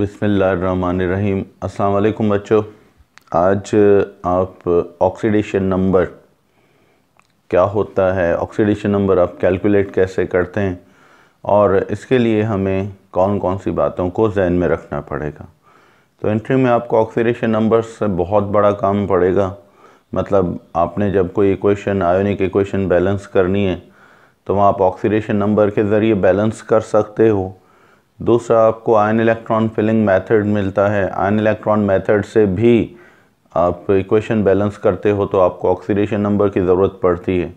बिसमीम अलकुम बच्चों आज आप ऑक्सीडेशन नंबर क्या होता है ऑक्सीडेशन नंबर आप कैलकुलेट कैसे करते हैं और इसके लिए हमें कौन कौन सी बातों को जहन में रखना पड़ेगा तो एंट्री में आपको ऑक्सीडेशन नंबर से बहुत बड़ा काम पड़ेगा मतलब आपने जब कोई इक्वेशन आयोनिक इक्वेशन बैलेंस करनी है तो वहाँ आप ऑक्सीडेशन नंबर के ज़रिए बैलेंस कर सकते हो दूसरा आपको आयन इलेक्ट्रॉन फिलिंग मेथड मिलता है आयन इलेक्ट्रॉन मेथड से भी आप इक्वेशन बैलेंस करते हो तो आपको ऑक्सीडेशन नंबर की ज़रूरत पड़ती है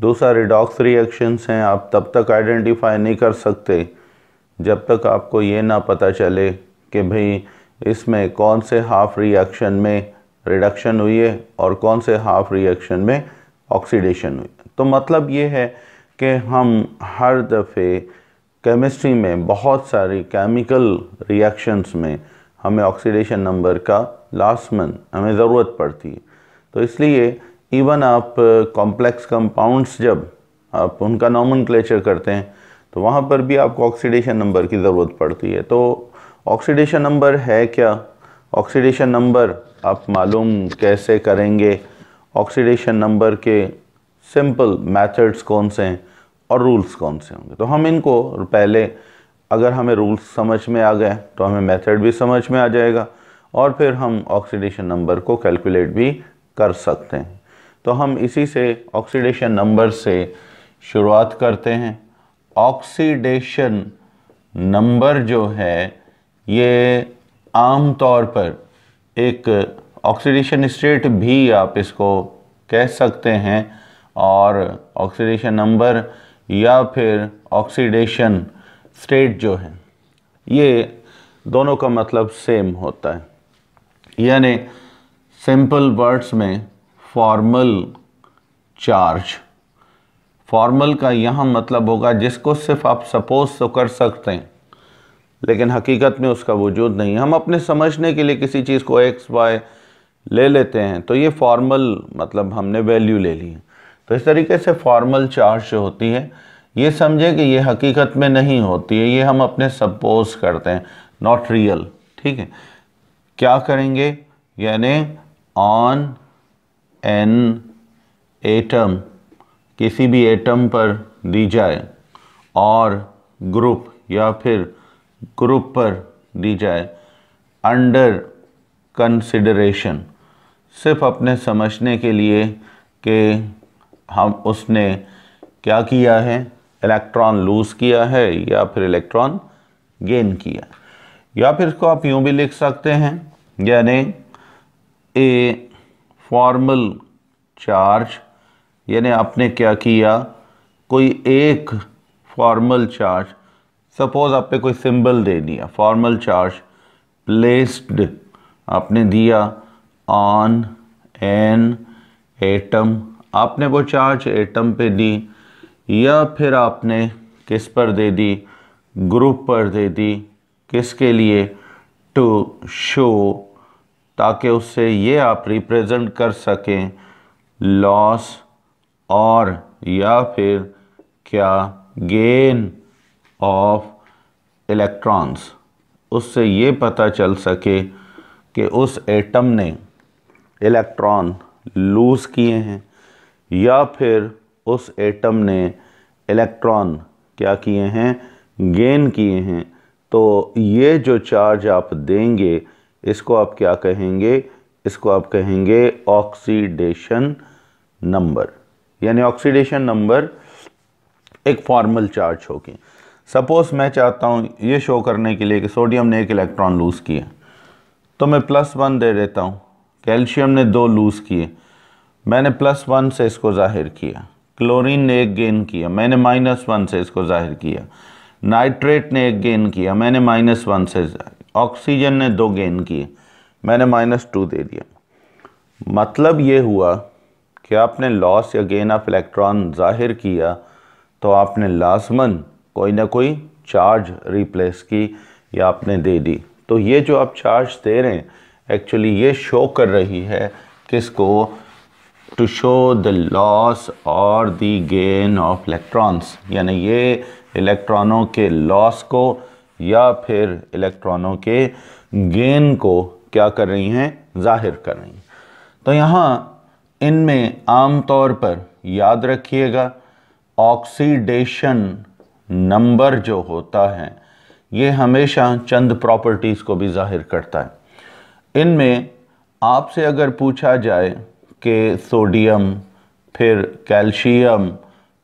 दूसरा रिडॉक्स रिएक्शंस हैं आप तब तक आइडेंटिफाई नहीं कर सकते जब तक आपको ये ना पता चले कि भाई इसमें कौन से हाफ रिएक्शन में रिडक्शन हुई है और कौन से हाफ रिएक्शन में ऑक्सीडेशन हुई तो मतलब ये है कि हम हर दफ़े केमिस्ट्री में बहुत सारी केमिकल रिएक्शंस में हमें ऑक्सीडेशन नंबर का लास्टमन हमें ज़रूरत पड़ती है तो इसलिए इवन आप कॉम्प्लेक्स uh, कंपाउंड्स जब आप उनका नॉमन करते हैं तो वहाँ पर भी आपको ऑक्सीडेशन नंबर की ज़रूरत पड़ती है तो ऑक्सीडेशन नंबर है क्या ऑक्सीडेशन नंबर आप मालूम कैसे करेंगे ऑक्सीडेशन नंबर के सिंपल मेथड्स कौन से हैं और रूल्स कौन से होंगे तो हम इनको पहले अगर हमें रूल्स समझ में आ गए तो हमें मेथड भी समझ में आ जाएगा और फिर हम ऑक्सीडेशन नंबर को कैलकुलेट भी कर सकते हैं तो हम इसी से ऑक्सीडेशन नंबर से शुरुआत करते हैं ऑक्सीडेशन नंबर जो है ये आम तौर पर एक ऑक्सीडेशन स्टेट भी आप इसको कह सकते हैं और ऑक्सीडेशन नंबर या फिर ऑक्सीडेशन स्टेट जो है ये दोनों का मतलब सेम होता है यानी सिंपल वर्ड्स में फॉर्मल चार्ज फॉर्मल का यहाँ मतलब होगा जिसको सिर्फ आप सपोज तो कर सकते हैं लेकिन हकीकत में उसका वजूद नहीं हम अपने समझने के लिए किसी चीज़ को एक्स वाई ले लेते हैं तो ये फॉर्मल मतलब हमने वैल्यू ले ली है तो इस तरीके से फॉर्मल चार्ज जो होती है ये समझे कि ये हकीकत में नहीं होती है ये हम अपने सपोज करते हैं नॉट रियल ठीक है क्या करेंगे यानी ऑन एन एटम किसी भी एटम पर दी जाए और ग्रुप या फिर ग्रुप पर दी जाए अंडर कंसिडरेशन सिर्फ अपने समझने के लिए कि हम उसने क्या किया है इलेक्ट्रॉन लूज किया है या फिर इलेक्ट्रॉन गेन किया या फिर इसको आप यूँ भी लिख सकते हैं यानी ए फॉर्मल चार्ज यानी आपने क्या किया कोई एक फॉर्मल चार्ज सपोज आप पे कोई सिंबल दे दिया फॉर्मल चार्ज प्लेस्ड आपने दिया ऑन एन एटम आपने वो चार्ज एटम पे दी या फिर आपने किस पर दे दी ग्रुप पर दे दी किसके लिए टू शो ताकि उससे ये आप रिप्रेजेंट कर सकें लॉस और या फिर क्या गेन ऑफ इलेक्ट्रॉन्स उससे ये पता चल सके कि उस एटम ने इलेक्ट्रॉन लूज़ किए हैं या फिर उस एटम ने इलेक्ट्रॉन क्या किए हैं गेन किए हैं तो ये जो चार्ज आप देंगे इसको आप क्या कहेंगे इसको आप कहेंगे ऑक्सीडेशन नंबर यानी ऑक्सीडेशन नंबर एक फॉर्मल चार्ज होगी सपोज़ मैं चाहता हूँ ये शो करने के लिए कि सोडियम ने एक इलेक्ट्रॉन लूज़ किया तो मैं प्लस वन दे देता हूँ कैल्शियम ने दो लूज़ किए मैंने प्लस वन से इसको ज़ाहिर किया क्लोरीन ने एक गेन किया मैंने माइनस वन से इसको ज़ाहिर किया नाइट्रेट ने एक गेन किया मैंने माइनस वन से ऑक्सीजन ने दो गेन किए मैंने माइनस टू दे दिया मतलब ये हुआ कि आपने लॉस या गेन ऑफ इलेक्ट्रॉन ज़ाहिर किया तो आपने लाजमन कोई ना कोई चार्ज रिप्लेस की या आपने दे दी तो ये जो आप चार्ज दे रहे हैं एक्चुअली ये शो कर रही है किसको टू शो द लॉस और द गेन ऑफ इलेक्ट्रॉन्स यानी ये इलेक्ट्रॉनों के लॉस को या फिर इलेक्ट्रॉनों के गेन को क्या कर रही हैं जाहिर कर रही हैं तो यहाँ इनमें आम तौर पर याद रखिएगा ऑक्सीडेशन नंबर जो होता है ये हमेशा चंद प्रॉपर्टीज़ को भी जाहिर करता है इनमें आपसे अगर पूछा जाए के सोडियम फिर कैल्शियम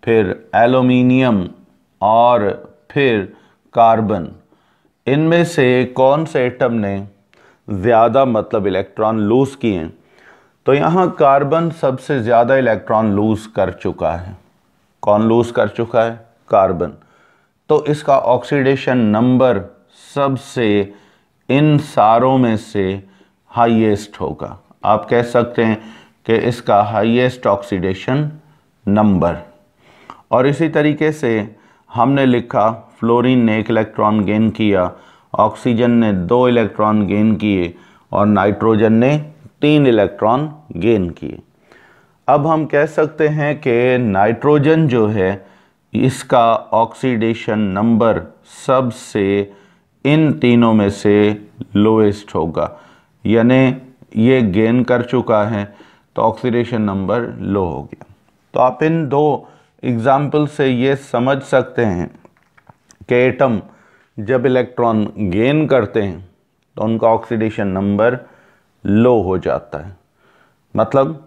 फिर एल्युमिनियम और फिर कार्बन इनमें से कौन से एटम ने ज़्यादा मतलब इलेक्ट्रॉन लूज़ किए तो यहाँ कार्बन सबसे ज़्यादा इलेक्ट्रॉन लूज़ कर चुका है कौन लूज़ कर चुका है कार्बन तो इसका ऑक्सीडेशन नंबर सबसे इन सारों में से हाईएस्ट होगा आप कह सकते हैं कि इसका हाईएस्ट ऑक्सीडेशन नंबर और इसी तरीके से हमने लिखा फ्लोरीन ने एक इलेक्ट्रॉन गेन किया ऑक्सीजन ने दो इलेक्ट्रॉन गेन किए और नाइट्रोजन ने तीन इलेक्ट्रॉन गेन किए अब हम कह सकते हैं कि नाइट्रोजन जो है इसका ऑक्सीडेशन नंबर सबसे इन तीनों में से लोएस्ट होगा यानी ये गेन कर चुका है तो ऑक्सीडेशन नंबर लो हो गया तो आप इन दो एग्ज़ाम्पल से ये समझ सकते हैं कि एटम जब इलेक्ट्रॉन गेन करते हैं तो उनका ऑक्सीडेशन नंबर लो हो जाता है मतलब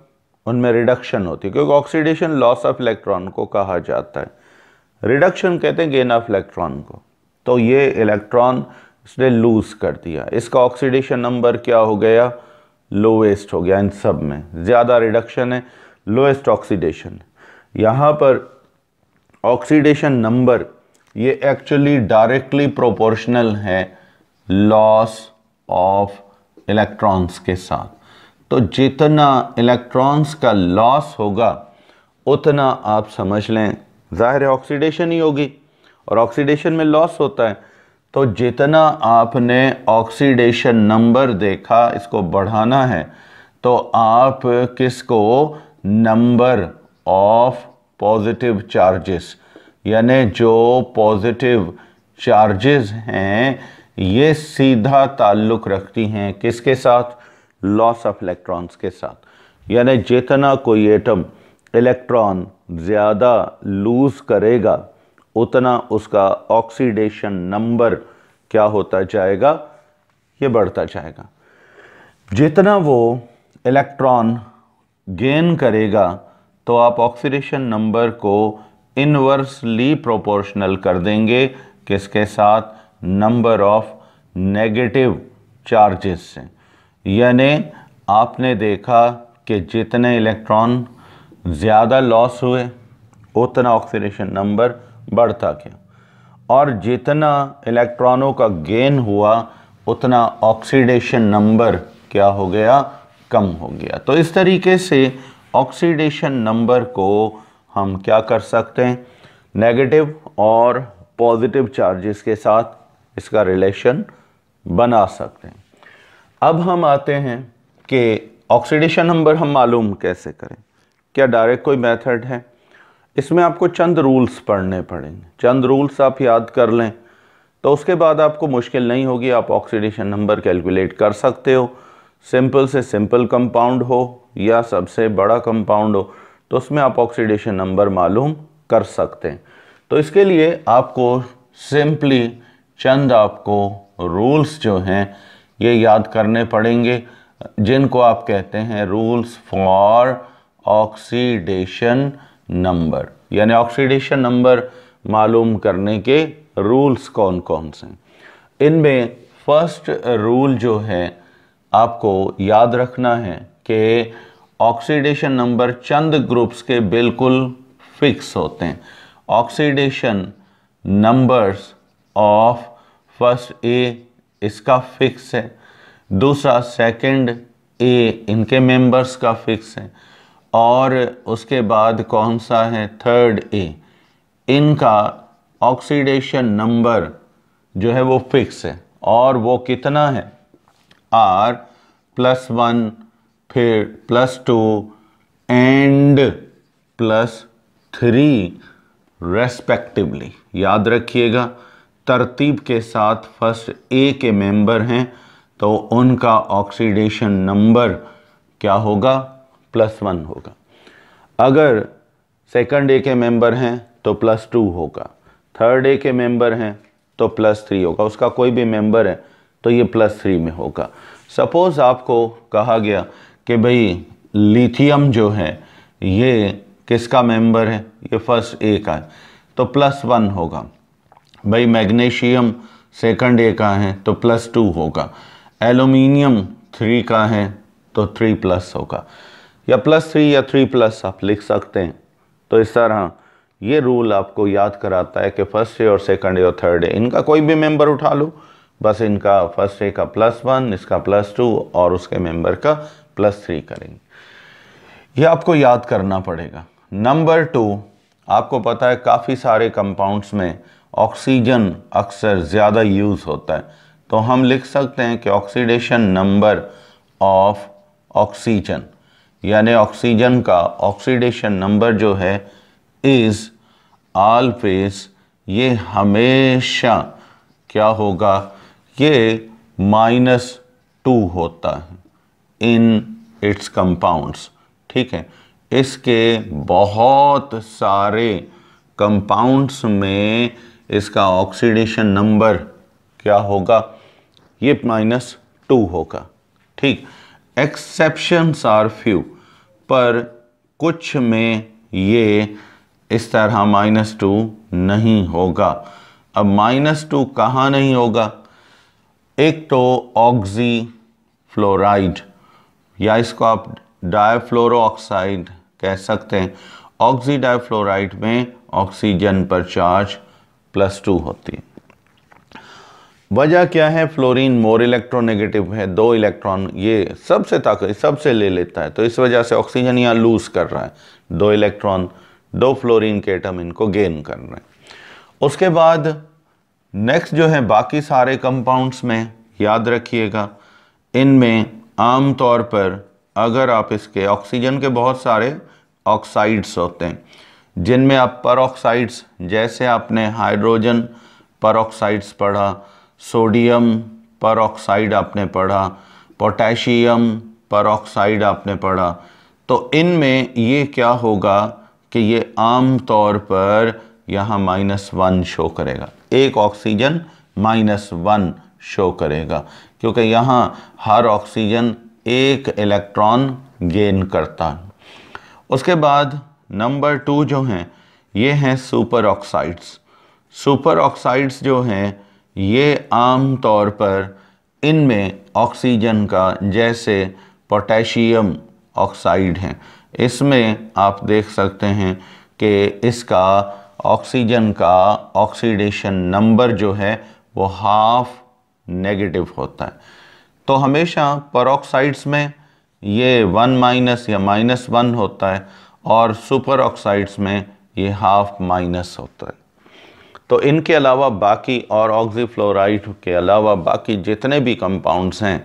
उनमें रिडक्शन होती है क्योंकि ऑक्सीडेशन लॉस ऑफ इलेक्ट्रॉन को कहा जाता है रिडक्शन कहते हैं गेन ऑफ इलेक्ट्रॉन को तो ये इलेक्ट्रॉन इसने लूज़ कर दिया इसका ऑक्सीडेशन नंबर क्या हो गया लोवेस्ट हो गया इन सब में ज़्यादा रिडक्शन है लोएस्ट ऑक्सीडेशन यहाँ पर ऑक्सीडेशन नंबर ये एक्चुअली डायरेक्टली प्रोपोर्शनल है लॉस ऑफ इलेक्ट्रॉन्स के साथ तो जितना इलेक्ट्रॉन्स का लॉस होगा उतना आप समझ लें ज़ाहिर ऑक्सीडेशन ही होगी और ऑक्सीडेशन में लॉस होता है तो जितना आपने ऑक्सीडेशन नंबर देखा इसको बढ़ाना है तो आप किसको नंबर ऑफ पॉजिटिव चार्जेस यानी जो पॉजिटिव चार्जेस हैं ये सीधा ताल्लुक़ रखती हैं किसके साथ लॉस ऑफ इलेक्ट्रॉन्स के साथ यानी जितना कोई एटम इलेक्ट्रॉन ज़्यादा लूज़ करेगा उतना उसका ऑक्सीडेशन नंबर क्या होता जाएगा ये बढ़ता जाएगा जितना वो इलेक्ट्रॉन गेन करेगा तो आप ऑक्सीडेशन नंबर को इनवर्सली प्रोपोर्शनल कर देंगे किसके साथ नंबर ऑफ नेगेटिव चार्जेस से यानी आपने देखा कि जितने इलेक्ट्रॉन ज़्यादा लॉस हुए उतना ऑक्सीडेशन नंबर बढ़ता गया और जितना इलेक्ट्रॉनों का गेन हुआ उतना ऑक्सीडेशन नंबर क्या हो गया कम हो गया तो इस तरीके से ऑक्सीडेशन नंबर को हम क्या कर सकते हैं नेगेटिव और पॉजिटिव चार्जेस के साथ इसका रिलेशन बना सकते हैं अब हम आते हैं कि ऑक्सीडेशन नंबर हम मालूम कैसे करें क्या डायरेक्ट कोई मेथड है इसमें आपको चंद रूल्स पढ़ने पड़ेंगे चंद रूल्स आप याद कर लें तो उसके बाद आपको मुश्किल नहीं होगी आप ऑक्सीडेशन नंबर कैलकुलेट कर सकते हो सिंपल से सिंपल कंपाउंड हो या सबसे बड़ा कंपाउंड हो तो उसमें आप ऑक्सीडेशन नंबर मालूम कर सकते हैं तो इसके लिए आपको सिंपली चंद आपको रूल्स जो हैं ये याद करने पड़ेंगे जिनको आप कहते हैं रूल्स फॉर ऑक्सीडेशन नंबर यानी ऑक्सीडेशन नंबर मालूम करने के रूल्स कौन कौन से इनमें फर्स्ट रूल जो है आपको याद रखना है कि ऑक्सीडेशन नंबर चंद ग्रुप्स के बिल्कुल फिक्स होते हैं oxidation numbers of first A इसका फिक्स है दूसरा सेकंड ए इनके मेंबर्स का फिक्स है और उसके बाद कौन सा है थर्ड ए इनका ऑक्सीडेशन नंबर जो है वो फिक्स है और वो कितना है आर प्लस वन फिर plus two and plus three respectively याद रखिएगा तरतीब के साथ फर्स्ट ए के मेंबर हैं तो उनका ऑक्सीडेशन नंबर क्या होगा प्लस वन होगा अगर सेकंड ए के मेंबर हैं तो प्लस टू होगा थर्ड ए के मेंबर हैं तो प्लस थ्री होगा उसका कोई भी मेंबर है तो ये प्लस थ्री में होगा सपोज़ आपको कहा गया कि भाई लिथियम जो है ये किसका मेंबर है ये फर्स्ट ए का है तो प्लस वन होगा भाई मैग्नीशियम सेकंड ए का है तो प्लस टू होगा एलुमिनियम थ्री का है तो थ्री प्लस होगा या प्लस थ्री या थ्री प्लस आप लिख सकते हैं तो इस तरह ये रूल आपको याद कराता है कि फर्स्ट डे और सेकंड डे और थर्ड डे इनका कोई भी मेंबर उठा लो बस इनका फर्स्ट डे का प्लस वन इसका प्लस टू और उसके मेंबर का प्लस थ्री करेंगे ये आपको याद करना पड़ेगा नंबर टू आपको पता है काफ़ी सारे कंपाउंड्स में ऑक्सीजन अक्सर ज़्यादा यूज़ होता है तो हम लिख सकते हैं कि ऑक्सीडेशन नंबर ऑफ ऑक्सीजन यानि ऑक्सीजन का ऑक्सीडेशन नंबर जो है इज़ आलवेज ये हमेशा क्या होगा ये माइनस टू होता है इन इट्स कंपाउंड्स ठीक है इसके बहुत सारे कंपाउंड्स में इसका ऑक्सीडेशन नंबर क्या होगा ये माइनस टू होगा ठीक एक्सेप्शंस आर फ्यू पर कुछ में ये इस तरह माइनस टू नहीं होगा अब माइनस टू कहाँ नहीं होगा एक तो ऑक्जी फ्लोराइड या इसको आप डायफ्लोरोक्साइड ऑक्साइड कह सकते हैं ऑक्सी डायफ्लोराइड में ऑक्सीजन पर चार्ज प्लस टू होती है वजह क्या है फ्लोरीन मोर इलेक्ट्रोनेगेटिव है दो इलेक्ट्रॉन ये सबसे ताकत सबसे ले लेता है तो इस वजह से ऑक्सीजन यहाँ लूज़ कर रहा है दो इलेक्ट्रॉन दो फ्लोरीन के एटम इनको गेन कर रहे हैं उसके बाद नेक्स्ट जो है बाकी सारे कंपाउंड्स में याद रखिएगा इनमें आम तौर पर अगर आप इसके ऑक्सीजन के बहुत सारे ऑक्साइड्स होते हैं जिनमें आप पर जैसे आपने हाइड्रोजन पर पढ़ा सोडियम पर आपने पढ़ा पोटेशियम पर आपने पढ़ा तो इनमें ये क्या होगा कि ये आम तौर पर यहाँ माइनस वन शो करेगा एक ऑक्सीजन माइनस वन शो करेगा क्योंकि यहाँ हर ऑक्सीजन एक इलेक्ट्रॉन गेन करता है उसके बाद नंबर टू जो हैं ये हैं सुपर ऑक्साइड्स सुपर ऑक्साइड्स जो हैं ये आम तौर पर इनमें ऑक्सीजन का जैसे पोटेशियम ऑक्साइड है इसमें आप देख सकते हैं कि इसका ऑक्सीजन का ऑक्सीडेशन नंबर जो है वो हाफ नेगेटिव होता है तो हमेशा परऑक्साइड्स में ये वन माइनस या माइनस वन होता है और सुपर ऑक्साइड्स में ये हाफ माइनस होता है तो इनके अलावा बाकी और ऑक्सीफ्लोराइड के अलावा बाकी जितने भी कंपाउंड्स हैं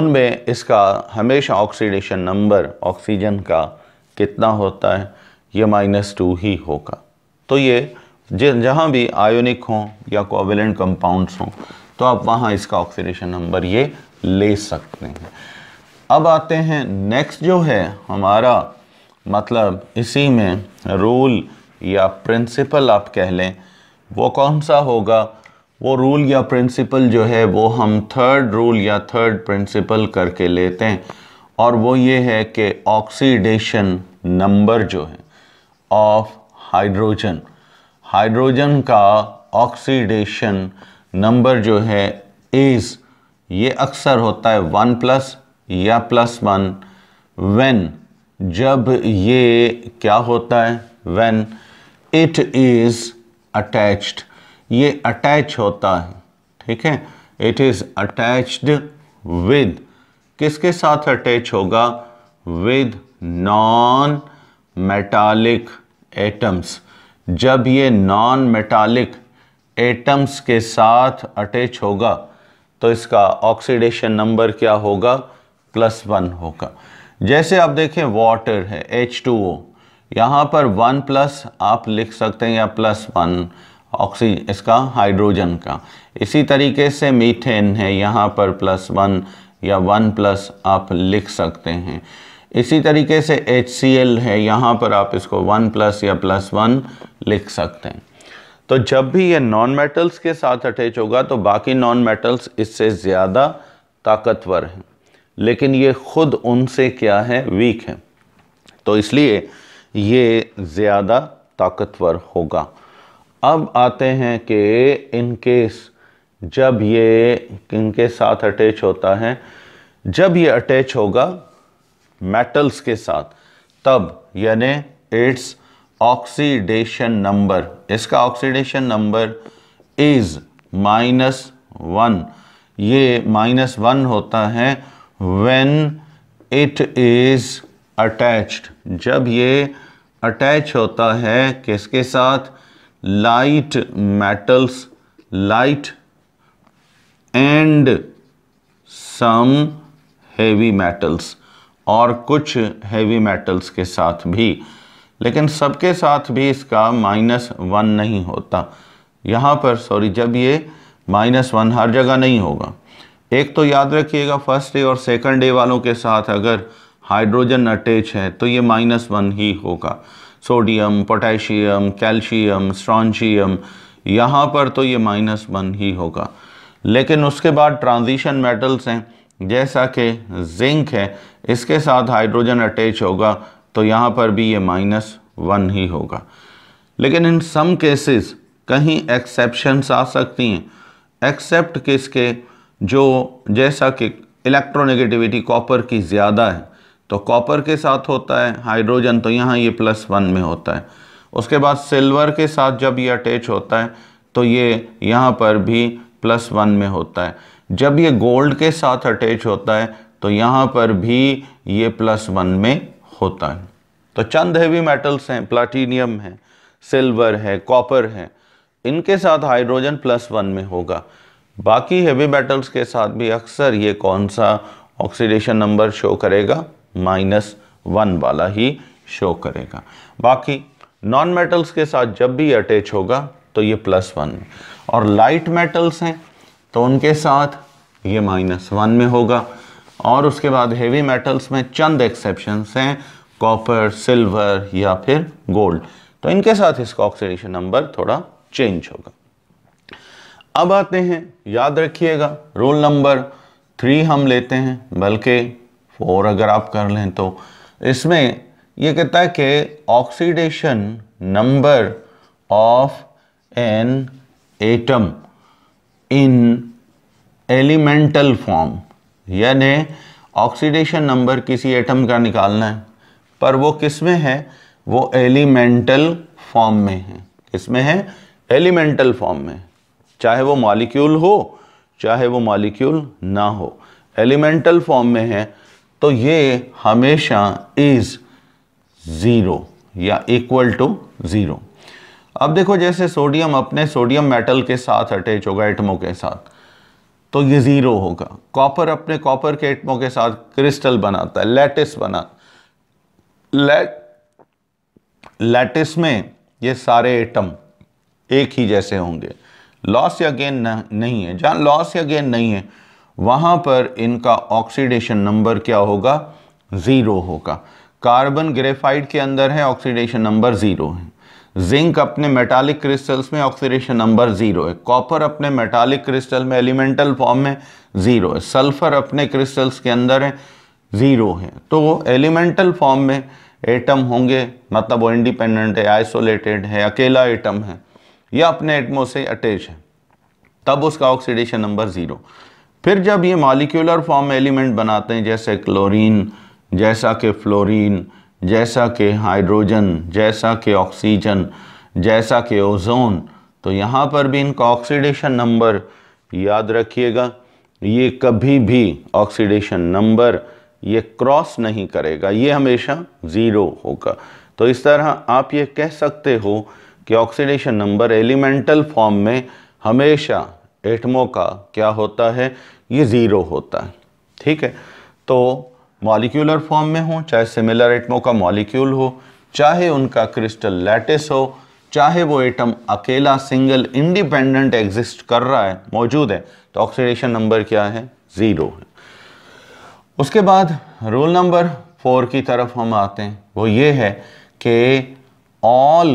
उनमें इसका हमेशा ऑक्सीडेशन नंबर ऑक्सीजन का कितना होता है ये माइनस टू ही होगा तो ये जहाँ भी आयोनिक हों या कोविलेंट कंपाउंड्स हों तो आप वहाँ इसका ऑक्सीडेशन नंबर ये ले सकते हैं अब आते हैं नेक्स्ट जो है हमारा मतलब इसी में रूल या प्रिंसिपल आप कह लें वो कौन सा होगा वो रूल या प्रिंसिपल जो है वो हम थर्ड रूल या थर्ड प्रिंसिपल करके लेते हैं और वो ये है कि ऑक्सीडेशन नंबर जो है ऑफ हाइड्रोजन हाइड्रोजन का ऑक्सीडेशन नंबर जो है इज़ ये अक्सर होता है वन प्लस या प्लस वन वेन जब ये क्या होता है वेन इट इज़ अटैच्ड ये अटैच होता है ठीक है इट इज़ अटैच्ड विद किसके साथ अटैच होगा विद नॉन मेटालिक एटम्स जब ये नॉन मेटालिक एटम्स के साथ अटैच होगा तो इसका ऑक्सीडेशन नंबर क्या होगा प्लस वन होगा जैसे आप देखें वाटर है एच टू ओ यहाँ पर वन प्लस आप लिख सकते हैं या प्लस वन ऑक्सी इसका हाइड्रोजन का इसी तरीके से मीथेन है यहाँ पर प्लस वन या वन प्लस आप लिख सकते हैं इसी तरीके से एच है यहाँ पर आप इसको वन प्लस या प्लस वन लिख सकते हैं तो जब भी ये नॉन मेटल्स के साथ अटैच होगा तो बाकी नॉन मेटल्स इससे ज़्यादा ताकतवर हैं लेकिन ये ख़ुद उनसे क्या है वीक है तो इसलिए ये ज़्यादा ताकतवर होगा अब आते हैं कि इनकेस जब ये इनके साथ अटैच होता है जब ये अटैच होगा मेटल्स के साथ तब यानी इट्स ऑक्सीडेशन नंबर इसका oxidation number is minus one ये माइनस वन होता है व्हेन इट इज़ अटैच्ड जब ये अटैच होता है किसके साथ light metals light and some heavy metals और कुछ हेवी मेटल्स के साथ भी लेकिन सबके साथ भी इसका माइनस वन नहीं होता यहाँ पर सॉरी जब ये माइनस वन हर जगह नहीं होगा एक तो याद रखिएगा फर्स्ट डे और सेकंड डे वालों के साथ अगर हाइड्रोजन अटैच है तो ये माइनस वन ही होगा सोडियम पोटेशियम कैल्शियम स्ट्रॉन्शियम यहाँ पर तो ये माइनस वन ही होगा लेकिन उसके बाद ट्रांजिशन मेटल्स हैं जैसा कि जिंक है इसके साथ हाइड्रोजन अटैच होगा तो यहाँ पर भी ये माइनस वन ही होगा लेकिन इन सम केसेस कहीं एक्सेप्शंस आ सकती हैं एक्सेप्ट किसके जो जैसा कि इलेक्ट्रोनेगेटिविटी कॉपर की ज़्यादा है तो कॉपर के साथ होता है हाइड्रोजन तो यहाँ ये प्लस वन में होता है उसके बाद सिल्वर के साथ जब ये अटैच होता है तो ये यहाँ पर भी प्लस वन में होता है जब ये गोल्ड के साथ अटैच होता है तो यहाँ पर भी ये प्लस वन में होता है तो चंद हैवी मेटल्स हैं प्लाटीनियम है सिल्वर है कॉपर है इनके साथ हाइड्रोजन प्लस वन में होगा बाकी हैवी मेटल्स के साथ भी अक्सर ये कौन सा ऑक्सीडेशन नंबर शो करेगा माइनस वन वाला ही शो करेगा बाकी नॉन मेटल्स के साथ जब भी अटैच होगा तो ये प्लस वन में और लाइट मेटल्स हैं तो उनके साथ ये माइनस वन में होगा और उसके बाद हेवी मेटल्स में चंद एक्सेप्शंस हैं कॉपर सिल्वर या फिर गोल्ड तो इनके साथ इसका ऑक्सीडेशन नंबर थोड़ा चेंज होगा अब आते हैं याद रखिएगा रोल नंबर थ्री हम लेते हैं बल्कि फोर अगर आप कर लें तो इसमें ये कहता है कि oxidation number of an atom in elemental form यानी ऑक्सीडेशन नंबर किसी एटम का निकालना है पर वो किस में है वो एलिमेंटल फॉर्म में है किसमें है एलिमेंटल फॉर्म में चाहे वो मॉलिक्यूल हो चाहे वो मॉलिक्यूल ना हो एलिमेंटल फॉर्म में है तो ये हमेशा इज़ ज़ीरो या इक्वल टू ज़ीरो अब देखो जैसे सोडियम अपने सोडियम मेटल के साथ अटैच होगा एटमों के साथ तो ये ज़ीरो होगा कॉपर अपने कॉपर के एटमों के साथ क्रिस्टल बनाता है लैटिस बना लैटिस में ये सारे एटम एक ही जैसे होंगे लॉस या गेन नहीं है जहाँ लॉस या गेन नहीं है वहां पर इनका ऑक्सीडेशन नंबर क्या होगा ज़ीरो होगा कार्बन ग्रेफाइट के अंदर है ऑक्सीडेशन नंबर ज़ीरो है जिंक अपने मेटालिक क्रिस्टल्स में ऑक्सीडेशन नंबर ज़ीरो है कॉपर अपने मेटालिक क्रिस्टल में एलिमेंटल फॉर्म में ज़ीरो है सल्फ़र अपने क्रिस्टल्स के अंदर है ज़ीरो है तो एलिमेंटल फॉर्म में एटम होंगे मतलब वो इंडिपेंडेंट है आइसोलेटेड है अकेला एटम है या अपने एटमो से अटैच है तब उसका ऑक्सीडेशन नंबर ज़ीरो फिर जब ये मालिक्यूलर फॉर्म एलिमेंट बनाते हैं जैसे क्लोरीन जैसा कि फ्लोरीन जैसा कि हाइड्रोजन जैसा कि ऑक्सीजन जैसा कि ओजोन तो यहाँ पर भी इनका ऑक्सीडेशन नंबर याद रखिएगा ये कभी भी ऑक्सीडेशन नंबर ये क्रॉस नहीं करेगा ये हमेशा ज़ीरो होगा तो इस तरह आप ये कह सकते हो कि ऑक्सीडेशन नंबर एलिमेंटल फॉर्म में हमेशा एटमों का क्या होता है ये ज़ीरो होता है ठीक है तो मॉलिक्यूलर फॉर्म में हो चाहे सिमिलर एटमों का मॉलिक्यूल हो चाहे उनका क्रिस्टल लैटिस हो चाहे वो एटम अकेला सिंगल इंडिपेंडेंट एग्जिस्ट कर रहा है मौजूद है तो ऑक्सीडेशन नंबर क्या है ज़ीरो है उसके बाद रूल नंबर फोर की तरफ हम आते हैं वो ये है कि ऑल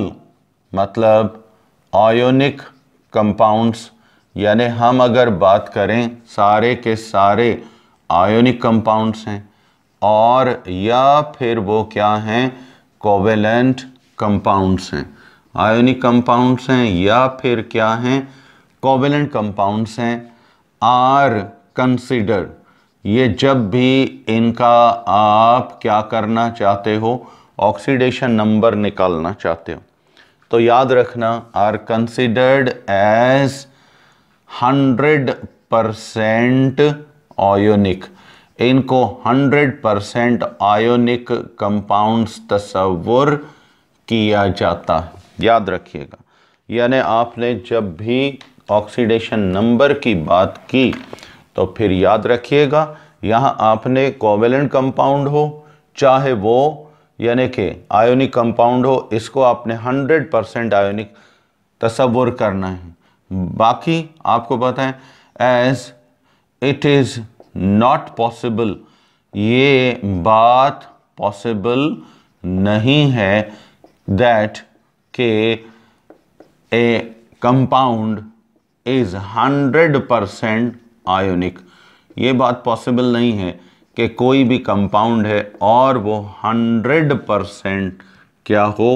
मतलब आयोनिक कंपाउंड्स यानी हम अगर बात करें सारे के सारे आयोनिक कंपाउंड्स हैं और या फिर वो क्या हैं कोवेलेंट कंपाउंड्स हैं आयोनिक कंपाउंड्स हैं या फिर क्या हैं कोवेलेंट कंपाउंड्स हैं आर कंसिडर ये जब भी इनका आप क्या करना चाहते हो ऑक्सीडेशन नंबर निकालना चाहते हो तो याद रखना are considered as hundred percent ionic इनको हंड्रेड परसेंट आयोनिक कंपाउंड तस्वुर किया जाता है याद रखिएगा यानी आपने जब भी ऑक्सीडेशन नंबर की बात की तो फिर याद रखिएगा यहाँ आपने कोवेलेंट कंपाउंड हो चाहे वो यानी कि आयोनिक कंपाउंड हो इसको आपने 100 परसेंट आयोनिक तस्वुर करना है बाकी आपको पता है as it is not possible ये बात पॉसिबल नहीं है दैट के a compound is hundred percent ionic ये बात पॉसिबल नहीं है कि कोई भी कंपाउंड है और वो हंड्रेड परसेंट क्या हो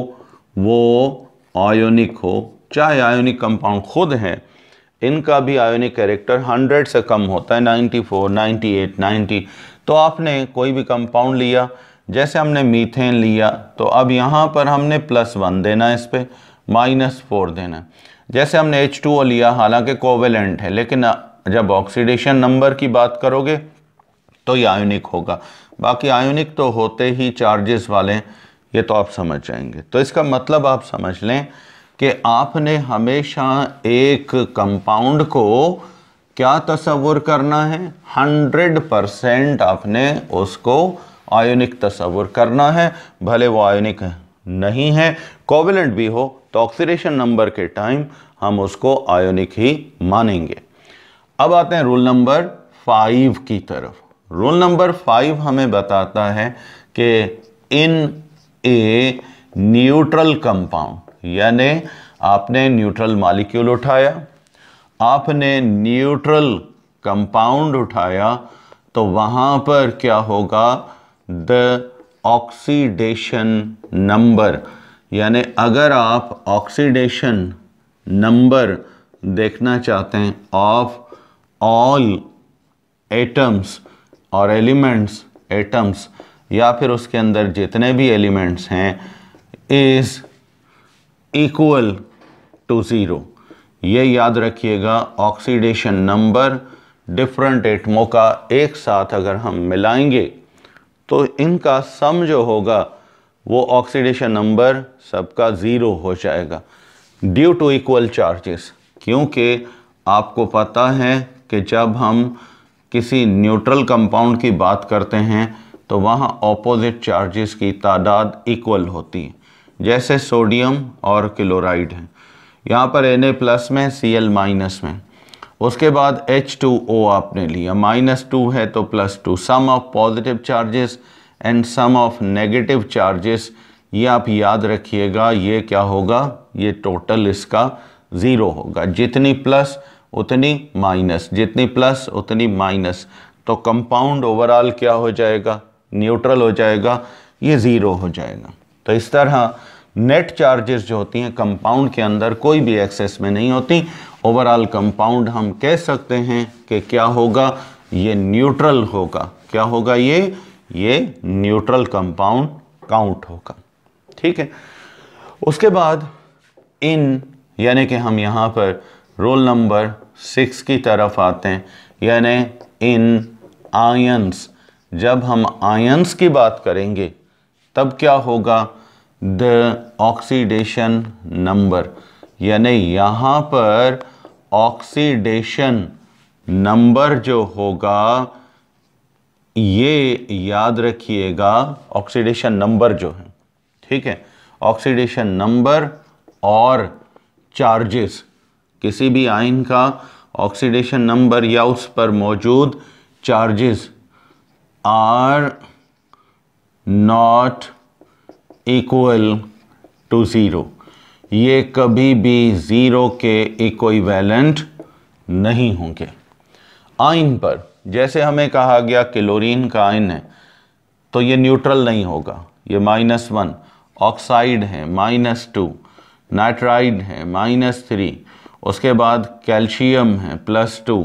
वो आयोनिक हो चाहे आयोनिक कंपाउंड खुद हैं इनका भी आयोनिक कैरेक्टर 100 से कम होता है 94, 98, 90 तो आपने कोई भी कंपाउंड लिया जैसे हमने मीथेन लिया तो अब यहाँ पर हमने प्लस वन देना है इस पर माइनस फोर देना है जैसे हमने एच टू ओ लिया हालांकि कोवेलेंट है लेकिन जब ऑक्सीडेशन नंबर की बात करोगे तो ये आयोनिक होगा बाकी आयोनिक तो होते ही चार्जेस वाले ये तो आप समझ जाएंगे तो इसका मतलब आप समझ लें कि आपने हमेशा एक कंपाउंड को क्या तस्वुर करना है हंड्रेड परसेंट आपने उसको आयोनिक तस्वुर करना है भले वो आयोनिक नहीं है कोविलेंट भी हो तो ऑक्सीडेशन नंबर के टाइम हम उसको आयोनिक ही मानेंगे अब आते हैं रूल नंबर फाइव की तरफ रूल नंबर फाइव हमें बताता है कि इन ए न्यूट्रल कंपाउंड यानी आपने न्यूट्रल मालिक्यूल उठाया आपने न्यूट्रल कंपाउंड उठाया तो वहाँ पर क्या होगा द ऑक्सीडेशन नंबर यानी अगर आप ऑक्सीडेशन नंबर देखना चाहते हैं ऑफ ऑल एटम्स और एलिमेंट्स एटम्स या फिर उसके अंदर जितने भी एलिमेंट्स हैं इज़ इक्वल टू ज़ीरो ये याद रखिएगा ऑक्सीडेशन नंबर डिफरेंट एटमों का एक साथ अगर हम मिलाएंगे तो इनका सम जो होगा वो ऑक्सीडेशन नंबर सबका ज़ीरो हो जाएगा ड्यू टू इक्वल चार्जेस क्योंकि आपको पता है कि जब हम किसी न्यूट्रल कंपाउंड की बात करते हैं तो वहाँ ऑपोजिट चार्जेस की तादाद इक्वल होती है जैसे सोडियम और क्लोराइड है यहाँ पर एन प्लस में सी एल माइनस में उसके बाद एच टू ओ आपने लिया माइनस टू है तो plus two sum of positive charges and sum of negative charges ये आप याद रखिएगा ये क्या होगा ये टोटल इसका ज़ीरो होगा जितनी प्लस उतनी माइनस जितनी प्लस उतनी माइनस तो कंपाउंड ओवरऑल क्या हो जाएगा न्यूट्रल हो जाएगा ये ज़ीरो हो जाएगा तो इस तरह नेट चार्जेस जो होती हैं कंपाउंड के अंदर कोई भी एक्सेस में नहीं होती ओवरऑल कंपाउंड हम कह सकते हैं कि क्या होगा ये न्यूट्रल होगा क्या होगा ये ये न्यूट्रल कंपाउंड काउंट होगा ठीक है उसके बाद इन यानी कि हम यहाँ पर रोल नंबर सिक्स की तरफ आते हैं यानी इन आयंस जब हम आयंस की बात करेंगे तब क्या होगा द ऑक्सीडेशन नंबर यानी यहाँ पर ऑक्सीडेशन नंबर जो होगा ये याद रखिएगा ऑक्सीडेशन नंबर जो है ठीक है ऑक्सीडेशन नंबर और चार्जेस किसी भी आयन का ऑक्सीडेशन नंबर या उस पर मौजूद charges are not equal to zero ये कभी भी ज़ीरो के इक्वेलेंट नहीं होंगे आइन पर जैसे हमें कहा गया क्लोरीन का आइन है तो ये न्यूट्रल नहीं होगा ये माइनस वन ऑक्साइड है माइनस टू नाइट्राइड है माइनस थ्री उसके बाद कैल्शियम है प्लस टू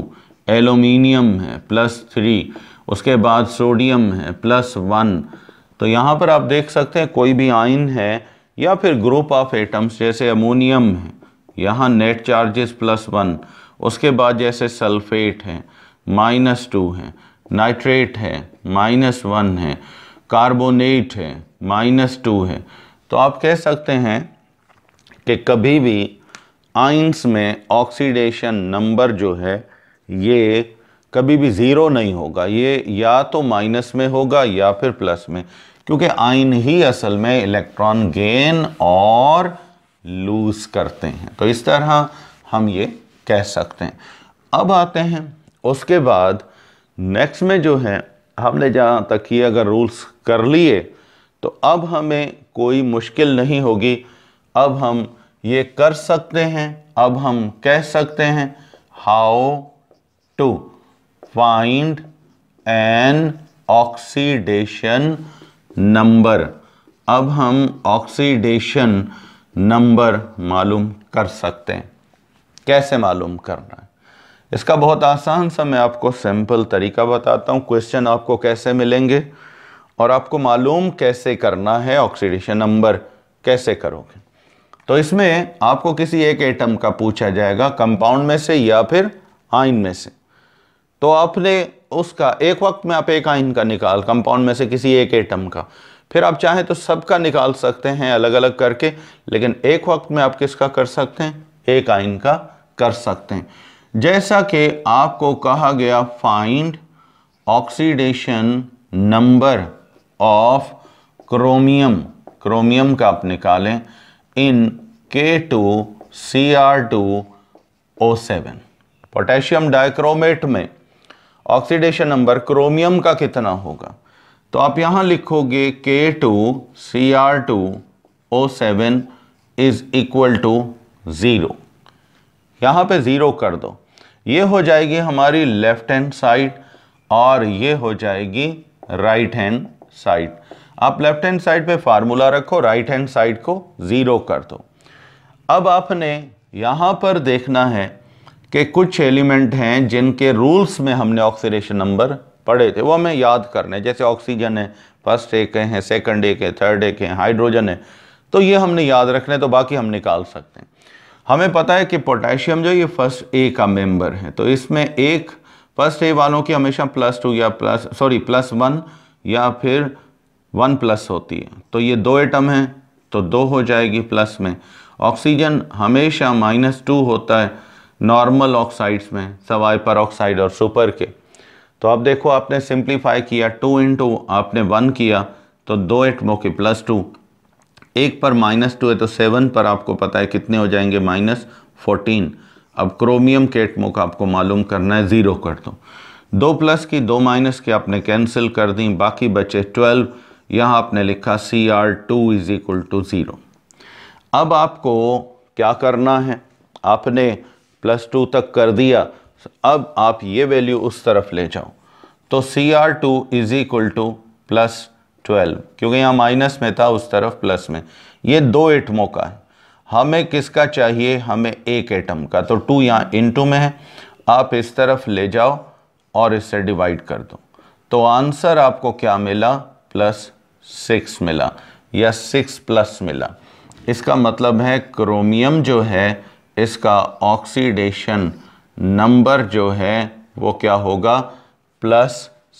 एलुमिनियम है प्लस थ्री उसके बाद सोडियम है प्लस वन तो यहाँ पर आप देख सकते हैं कोई भी आइन है या फिर ग्रुप ऑफ एटम्स जैसे अमोनियम है यहाँ नेट चार्जेस प्लस वन उसके बाद जैसे सल्फेट है माइनस टू है नाइट्रेट है माइनस वन है कार्बोनेट है माइनस टू है तो आप कह सकते हैं कि कभी भी आइंस में ऑक्सीडेशन नंबर जो है ये कभी भी ज़ीरो नहीं होगा ये या तो माइनस में होगा या फिर प्लस में क्योंकि आइन ही असल में इलेक्ट्रॉन गेन और लूज करते हैं तो इस तरह हम ये कह सकते हैं अब आते हैं उसके बाद नेक्स्ट में जो है हमने जहाँ तक ये अगर रूल्स कर लिए तो अब हमें कोई मुश्किल नहीं होगी अब हम ये कर सकते हैं अब हम कह सकते हैं how to find an oxidation number अब हम ऑक्सीडेशन नंबर मालूम कर सकते हैं कैसे मालूम करना है इसका बहुत आसान सा मैं आपको सिंपल तरीका बताता हूँ क्वेश्चन आपको कैसे मिलेंगे और आपको मालूम कैसे करना है ऑक्सीडेशन नंबर कैसे करोगे तो इसमें आपको किसी एक एटम का पूछा जाएगा कंपाउंड में से या फिर आइन में से तो आपने उसका एक वक्त में आप एक आइन का निकाल कंपाउंड में से किसी एक एटम का फिर आप चाहें तो सबका निकाल सकते हैं अलग अलग करके लेकिन एक वक्त में आप किसका कर सकते हैं एक आइन का कर सकते हैं जैसा कि आपको कहा गया find oxidation number of chromium chromium का आप निकालें in K two C R two O seven potassium dichromate में ऑक्सीडेशन नंबर क्रोमियम का कितना होगा तो आप यहां लिखोगे K two C R two O seven is equal to zero यहां पे ज़ीरो कर दो ये हो जाएगी हमारी लेफ़्ट हैंड साइड और ये हो जाएगी राइट हैंड साइड आप लेफ़्ट हैंड साइड पे फार्मूला रखो राइट हैंड साइड को ज़ीरो कर दो अब आपने यहां पर देखना है के कुछ एलिमेंट हैं जिनके रूल्स में हमने ऑक्सीडेशन नंबर पढ़े थे वो हमें याद करने जैसे ऑक्सीजन है फर्स्ट एक हैं सेकंड एक है थर्ड एक है हाइड्रोजन है तो ये हमने याद रखने तो बाकी हम निकाल सकते हैं हमें पता है कि पोटेशियम जो ये फर्स्ट ए का मेंबर है तो इसमें एक फर्स्ट ए वालों की हमेशा प्लस टू या प्लस सॉरी प्लस वन या फिर वन प्लस होती है तो ये दो एटम हैं तो दो हो जाएगी प्लस में ऑक्सीजन हमेशा माइनस टू होता है नॉर्मल ऑक्साइड्स में सवाई पर ऑक्साइड और सुपर के तो अब देखो आपने सिंप्लीफाई किया टू इंटू आपने वन किया तो दो एटमो के प्लस टू एक पर माइनस टू है तो सेवन पर आपको पता है कितने हो जाएंगे माइनस फोर्टीन अब क्रोमियम के एटमो का आपको मालूम करना है ज़ीरो कर दो दो प्लस की दो माइनस की आपने कैंसिल कर दी बाकी बचे ट्वेल्व यहाँ आपने लिखा C R two is equal to zero अब आपको क्या करना है आपने प्लस टू तक कर दिया अब आप ये वैल्यू उस तरफ ले जाओ तो C R two is equal to plus twelve क्योंकि यहाँ माइनस में था उस तरफ प्लस में ये दो एटमों का है हमें किसका चाहिए हमें एक एटम का तो टू यहाँ इन टू में है आप इस तरफ ले जाओ और इससे डिवाइड कर दो तो आंसर आपको क्या मिला प्लस सिक्स मिला या सिक्स प्लस मिला इसका मतलब है क्रोमियम जो है इसका ऑक्सीडेशन नंबर जो है वो क्या होगा प्लस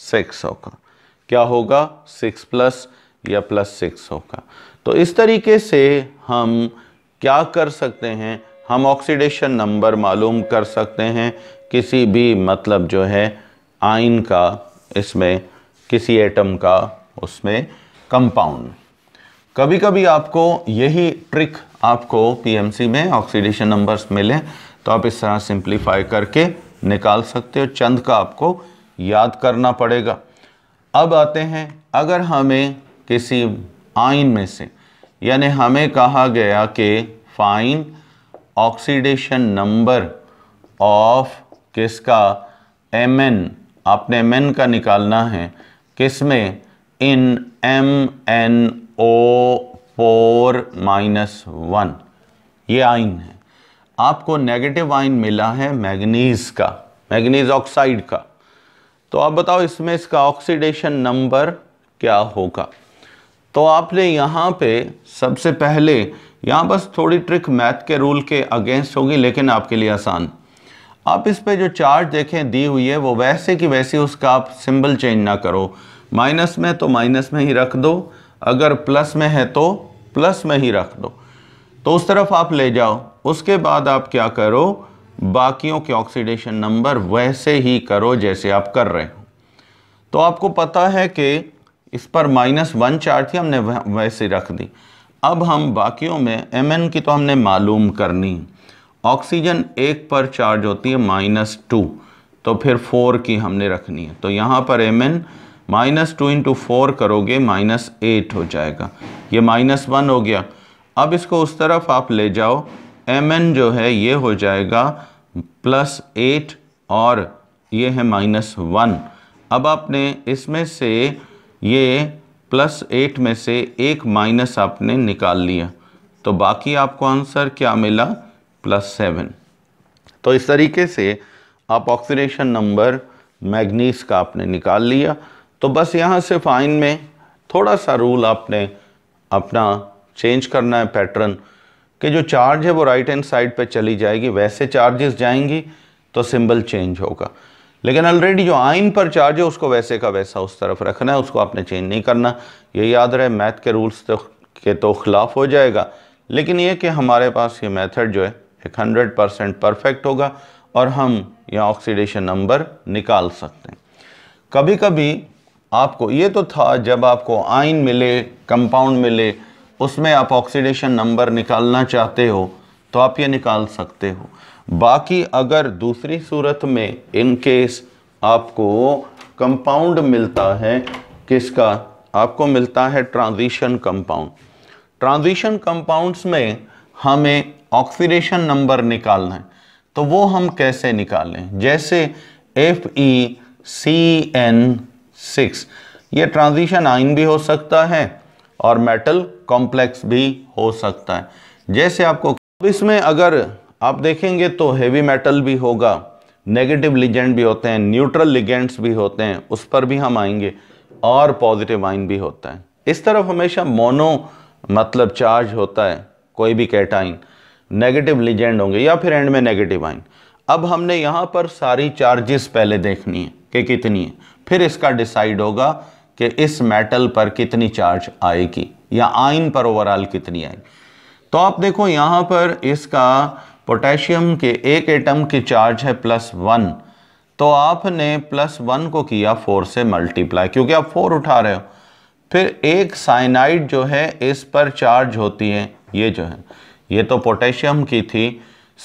सिक्स होगा क्या होगा सिक्स प्लस या प्लस सिक्स होगा तो इस तरीके से हम क्या कर सकते हैं हम ऑक्सीडेशन नंबर मालूम कर सकते हैं किसी भी मतलब जो है आइन का इसमें किसी एटम का उसमें कंपाउंड कभी कभी आपको यही ट्रिक आपको पीएमसी में ऑक्सीडेशन नंबर्स मिले तो आप इस तरह सिंप्लीफाई करके निकाल सकते हो चंद का आपको याद करना पड़ेगा अब आते हैं अगर हमें किसी आइन में से यानी हमें कहा गया कि फाइन ऑक्सीडेशन नंबर ऑफ किसका एम एन आपने एम एन का निकालना है किसमें in M N O four minus one ये आइन है आपको नेगेटिव आइन मिला है मैग्नीज का मैग्नीज ऑक्साइड का तो आप बताओ इसमें इसका ऑक्सीडेशन नंबर क्या होगा तो आपने यहाँ पे सबसे पहले यहाँ बस थोड़ी ट्रिक मैथ के रूल के अगेंस्ट होगी लेकिन आपके लिए आसान आप इस पे जो चार्ज देखें दी हुई है वो वैसे कि वैसे उसका आप सिंबल चेंज ना करो माइनस में तो माइनस में ही रख दो अगर प्लस में है तो प्लस में ही रख दो तो उस तरफ आप ले जाओ उसके बाद आप क्या करो बाकियों के ऑक्सीडेशन नंबर वैसे ही करो जैसे आप कर रहे हो तो आपको पता है कि इस पर माइनस वन चार थी हमने वैसे रख दी अब हम बाकियों में एम एन की तो हमने मालूम करनी ऑक्सीजन एक पर चार्ज होती है माइनस टू तो फिर फोर की हमने रखनी है तो यहाँ पर M N minus two into four करोगे माइनस एट हो जाएगा ये माइनस वन हो गया अब इसको उस तरफ आप ले जाओ एम एन जो है ये हो जाएगा प्लस एट और ये है माइनस वन अब आपने इसमें से ये प्लस एट में से एक माइनस आपने निकाल लिया तो बाकी आपको आंसर क्या मिला प्लस सेवन तो इस तरीके से आप ऑक्सीडेशन नंबर मैग्नीस का आपने निकाल लिया तो बस यहाँ से फाइन में थोड़ा सा रूल आपने अपना चेंज करना है पैटर्न कि जो चार्ज है वो राइट हैंड साइड पे चली जाएगी वैसे चार्जेस जाएंगी तो सिंबल चेंज होगा लेकिन ऑलरेडी जो आइन पर चार्ज है उसको वैसे का वैसा उस तरफ रखना है उसको आपने चेंज नहीं करना ये याद रहे मैथ के रूल्स तो के तो ख़िलाफ़ हो जाएगा लेकिन ये कि हमारे पास ये मेथड जो है एक हंड्रेड परसेंट परफेक्ट होगा और हम यहाँ ऑक्सीडेशन नंबर निकाल सकते हैं कभी कभी आपको ये तो था जब आपको आइन मिले कंपाउंड मिले उसमें आप ऑक्सीडेशन नंबर निकालना चाहते हो तो आप ये निकाल सकते हो बाकी अगर दूसरी सूरत में इन केस आपको कंपाउंड मिलता है किसका आपको मिलता है ट्रांजिशन कंपाउंड ट्रांजिशन कंपाउंड्स में हमें ऑक्सीडेशन नंबर निकालना है तो वो हम कैसे निकालें जैसे F E C N six ये ट्रांजिशन आइन भी हो सकता है और मेटल कॉम्प्लेक्स भी हो सकता है जैसे आपको इसमें अगर आप देखेंगे तो हेवी मेटल भी होगा नेगेटिव लिगेंड भी होते हैं न्यूट्रल लिगेंड्स भी होते हैं उस पर भी हम आएंगे और पॉजिटिव आइन भी होता है इस तरफ हमेशा मोनो मतलब चार्ज होता है कोई भी कैटाइन नेगेटिव लिजेंड होंगे या फिर एंड में नेगेटिव आइन अब हमने यहाँ पर सारी चार्जेस पहले देखनी है कि कितनी है फिर इसका डिसाइड होगा कि इस मेटल पर कितनी चार्ज आएगी या आइन पर ओवरऑल कितनी आएगी तो आप देखो यहाँ पर इसका पोटेशियम के एक एटम की चार्ज है प्लस वन तो आपने प्लस वन को किया फोर से मल्टीप्लाई क्योंकि आप फोर उठा रहे हो फिर एक साइनाइड जो है इस पर चार्ज होती है ये जो है ये तो पोटेशियम की थी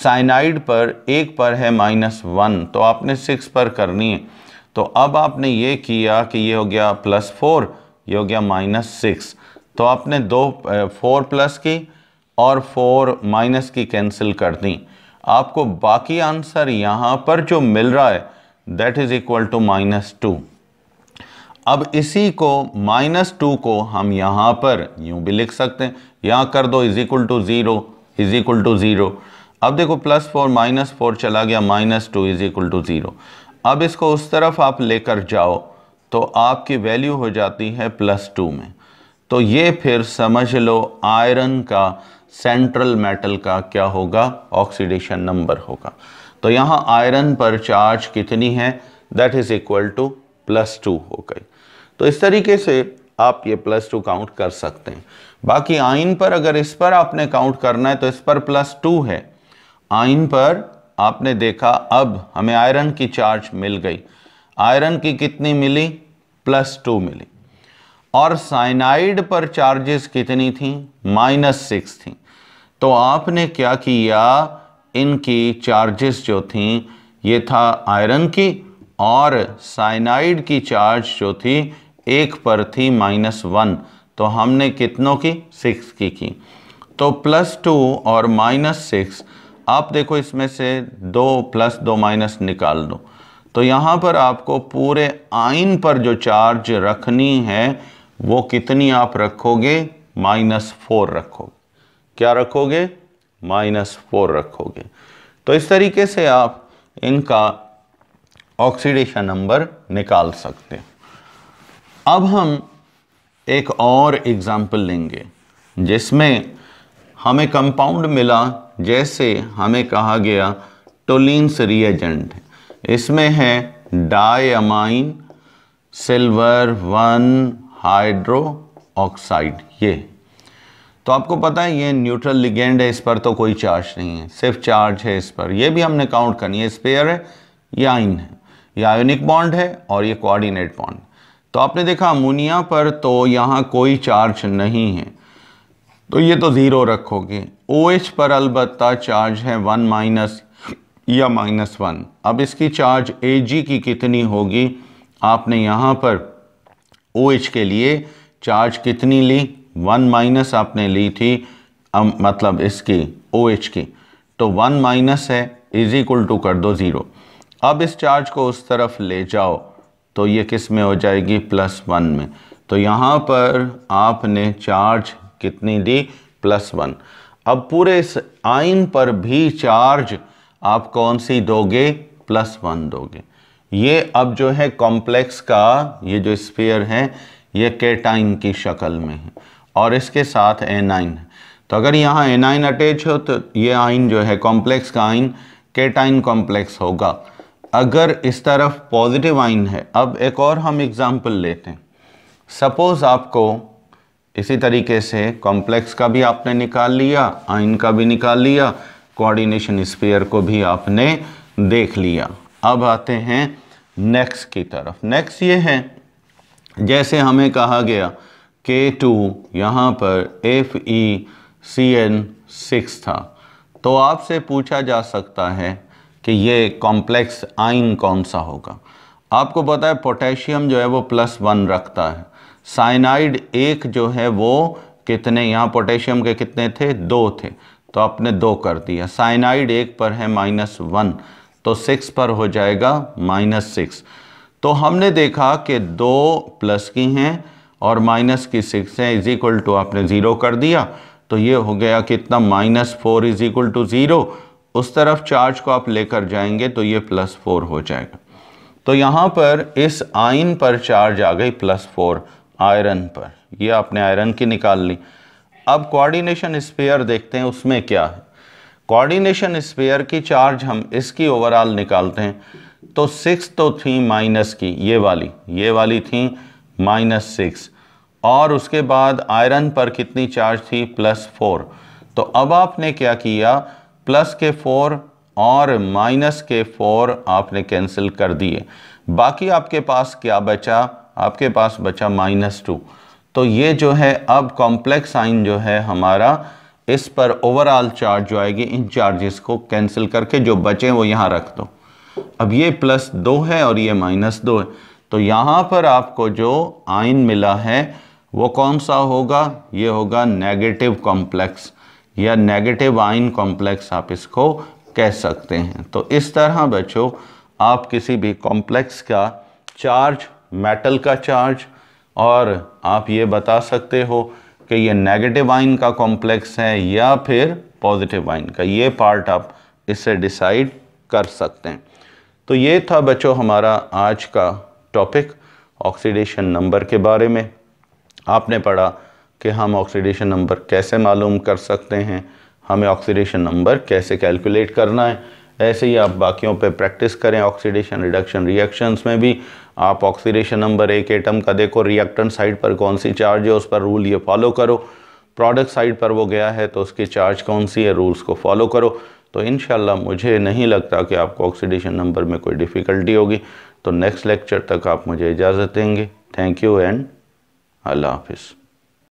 साइनाइड पर एक पर है माइनस वन तो आपने सिक्स पर करनी है तो अब आपने ये किया कि ये हो गया प्लस फोर ये हो गया माइनस सिक्स तो आपने दो फोर प्लस की और फोर माइनस की कैंसिल कर दी आपको बाकी आंसर यहाँ पर जो मिल रहा है that is equal to minus two अब इसी को माइनस टू को हम यहाँ पर यूँ भी लिख सकते हैं यहाँ कर दो is equal to zero is equal to zero अब देखो प्लस फोर माइनस फोर चला गया minus two is equal to zero अब इसको उस तरफ आप लेकर जाओ तो आपकी वैल्यू हो जाती है प्लस टू में तो ये फिर समझ लो आयरन का सेंट्रल मेटल का क्या होगा ऑक्सीडेशन नंबर होगा तो यहाँ आयरन पर चार्ज कितनी है that is equal to plus two हो गई तो इस तरीके से आप ये प्लस टू काउंट कर सकते हैं बाकी आइन पर अगर इस पर आपने काउंट करना है तो इस पर प्लस टू है आइन पर आपने देखा अब हमें आयरन की चार्ज मिल गई आयरन की कितनी मिली प्लस टू मिली और साइनाइड पर चार्जेस कितनी थी माइनस सिक्स थी तो आपने क्या किया इनकी चार्जेस जो थी ये था आयरन की और साइनाइड की चार्ज जो थी एक पर थी माइनस वन तो हमने कितनों की सिक्स की की तो प्लस टू और माइनस सिक्स आप देखो इसमें से दो प्लस दो माइनस निकाल दो तो यहाँ पर आपको पूरे आइन पर जो चार्ज रखनी है वो कितनी आप रखोगे माइनस फोर रखोगे क्या रखोगे माइनस फोर रखोगे तो इस तरीके से आप इनका ऑक्सीडेशन नंबर निकाल सकते अब हम एक और एग्ज़ाम्पल लेंगे जिसमें हमें कंपाउंड मिला जैसे हमें कहा गया टोलिन्स रिएजेंट इसमें है diamine silver one hydroxide ये तो आपको पता है ये न्यूट्रल लिगेंड है इस पर तो कोई चार्ज नहीं है सिर्फ चार्ज है इस पर ये भी हमने काउंट करनी है स्पेयर है ये आइन है ये आयोनिक बॉन्ड है और ये कोऑर्डिनेट बॉन्ड तो आपने देखा अमोनिया पर तो यहाँ कोई चार्ज नहीं है तो ये तो ज़ीरो रखोगे ओ OH पर अलबत्ता चार्ज है वन माइनस या माइनस वन अब इसकी चार्ज ए जी की कितनी होगी आपने यहाँ पर ओ OH के लिए चार्ज कितनी ली वन माइनस आपने ली थी अम, मतलब इसकी ओ OH की तो वन माइनस है इज इक्वल टू कर दो ज़ीरो अब इस चार्ज को उस तरफ ले जाओ तो ये किस में हो जाएगी प्लस वन में तो यहाँ पर आपने चार्ज कितनी दी प्लस वन अब पूरे इस आइन पर भी चार्ज आप कौन सी दोगे प्लस वन दोगे ये अब जो है कॉम्प्लेक्स का ये जो स्पेयर है ये केटाइन की शक्ल में है और इसके साथ एनाइन है तो अगर यहाँ आइन अटैच हो तो ये आइन जो है कॉम्प्लेक्स का आइन केटाइन कॉम्प्लेक्स होगा अगर इस तरफ पॉजिटिव आइन है अब एक और हम एग्जाम्पल लेते हैं सपोज आपको इसी तरीके से कॉम्प्लेक्स का भी आपने निकाल लिया आइन का भी निकाल लिया कोऑर्डिनेशन स्पेयर को भी आपने देख लिया अब आते हैं नेक्स्ट की तरफ नेक्स्ट ये है जैसे हमें कहा गया के टू यहाँ पर F E C N six था तो आपसे पूछा जा सकता है कि ये कॉम्प्लेक्स आइन कौन सा होगा आपको पता है पोटेशियम जो है वो प्लस वन रखता है साइनाइड एक जो है वो कितने यहाँ पोटेशियम के कितने थे दो थे तो आपने दो कर दिया साइनाइड एक पर है माइनस वन तो सिक्स पर हो जाएगा माइनस सिक्स तो हमने देखा कि दो प्लस की हैं और माइनस की सिक्स हैं इज इक्वल टू आपने ज़ीरो कर दिया तो ये हो गया कितना minus four is equal to zero उस तरफ चार्ज को आप लेकर जाएंगे तो ये प्लस फोर हो जाएगा तो यहाँ पर इस आइन पर चार्ज आ गई प्लस फोर आयरन पर ये आपने आयरन की निकाल ली अब कोऑर्डिनेशन स्पेयर देखते हैं उसमें क्या है कोऑर्डिनेशन स्पेयर की चार्ज हम इसकी ओवरऑल निकालते हैं तो सिक्स तो थी माइनस की ये वाली ये वाली थी माइनस सिक्स और उसके बाद आयरन पर कितनी चार्ज थी प्लस फोर तो अब आपने क्या किया प्लस के फोर और माइनस के फोर आपने कैंसिल कर दिए बाकी आपके पास क्या बचा आपके पास बचा माइनस टू तो ये जो है अब कॉम्प्लेक्स साइन जो है हमारा इस पर ओवरऑल चार्ज जो आएगी इन चार्जेस को कैंसिल करके जो बचे वो यहाँ रख दो अब ये प्लस दो है और ये माइनस दो है तो यहाँ पर आपको जो आइन मिला है वो कौन सा होगा ये होगा नेगेटिव कॉम्प्लेक्स या नेगेटिव आइन कॉम्प्लेक्स आप इसको कह सकते हैं तो इस तरह बच्चों आप किसी भी कॉम्प्लेक्स का चार्ज मेटल का चार्ज और आप ये बता सकते हो कि ये नेगेटिव आइन का कॉम्प्लेक्स है या फिर पॉजिटिव आइन का ये पार्ट आप इससे डिसाइड कर सकते हैं तो ये था बच्चों हमारा आज का टॉपिक ऑक्सीडेशन नंबर के बारे में आपने पढ़ा कि हम ऑक्सीडेशन नंबर कैसे मालूम कर सकते हैं हमें ऑक्सीडेशन नंबर कैसे कैलकुलेट करना है ऐसे ही आप बाकियों पे प्रैक्टिस करें ऑक्सीडेशन रिडक्शन रिएक्शंस में भी आप ऑक्सीडेशन नंबर एक एटम का देखो रिएक्टन साइड पर कौन सी चार्ज है उस पर रूल ये फॉलो करो प्रोडक्ट साइड पर वो गया है तो उसकी चार्ज कौन सी है रूल्स को फॉलो करो तो इन मुझे नहीं लगता कि आपको ऑक्सीडेशन नंबर में कोई डिफ़िकल्टी होगी तो नेक्स्ट लेक्चर तक आप मुझे इजाज़त देंगे थैंक यू एंड अल्लाह हाफिज़